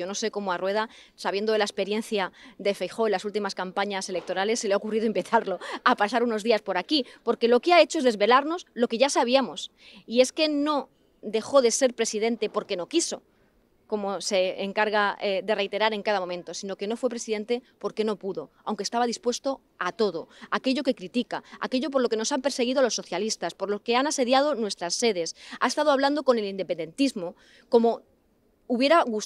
Yo no sé cómo a Rueda, sabiendo de la experiencia de Feijó en las últimas campañas electorales, se le ha ocurrido empezarlo a pasar unos días por aquí, porque lo que ha hecho es desvelarnos lo que ya sabíamos. Y es que no dejó de ser presidente porque no quiso, como se encarga eh, de reiterar en cada momento, sino que no fue presidente porque no pudo, aunque estaba dispuesto a todo, aquello que critica, aquello por lo que nos han perseguido los socialistas, por lo que han asediado nuestras sedes. Ha estado hablando con el independentismo como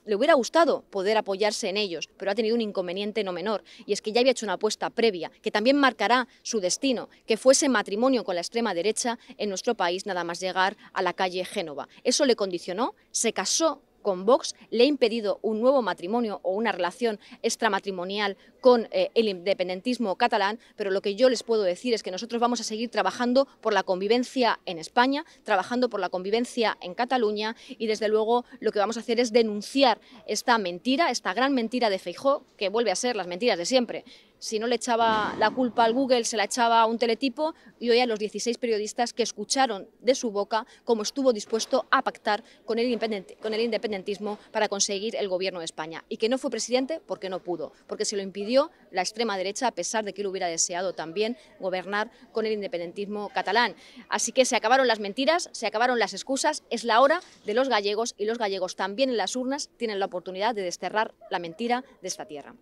le hubiera gustado poder apoyarse en ellos, pero ha tenido un inconveniente no menor, y es que ya había hecho una apuesta previa, que también marcará su destino, que fuese matrimonio con la extrema derecha en nuestro país nada más llegar a la calle Génova. Eso le condicionó, se casó con Vox, le ha impedido un nuevo matrimonio o una relación extramatrimonial con eh, el independentismo catalán, pero lo que yo les puedo decir es que nosotros vamos a seguir trabajando por la convivencia en España, trabajando por la convivencia en Cataluña y desde luego lo que vamos a hacer es denunciar esta mentira, esta gran mentira de Feijó, que vuelve a ser las mentiras de siempre. Si no le echaba la culpa al Google, se la echaba a un teletipo y hoy a los 16 periodistas que escucharon de su boca cómo estuvo dispuesto a pactar con el, con el independentismo independentismo para conseguir el gobierno de España y que no fue presidente porque no pudo, porque se lo impidió la extrema derecha a pesar de que él hubiera deseado también gobernar con el independentismo catalán. Así que se acabaron las mentiras, se acabaron las excusas, es la hora de los gallegos y los gallegos también en las urnas tienen la oportunidad de desterrar la mentira de esta tierra.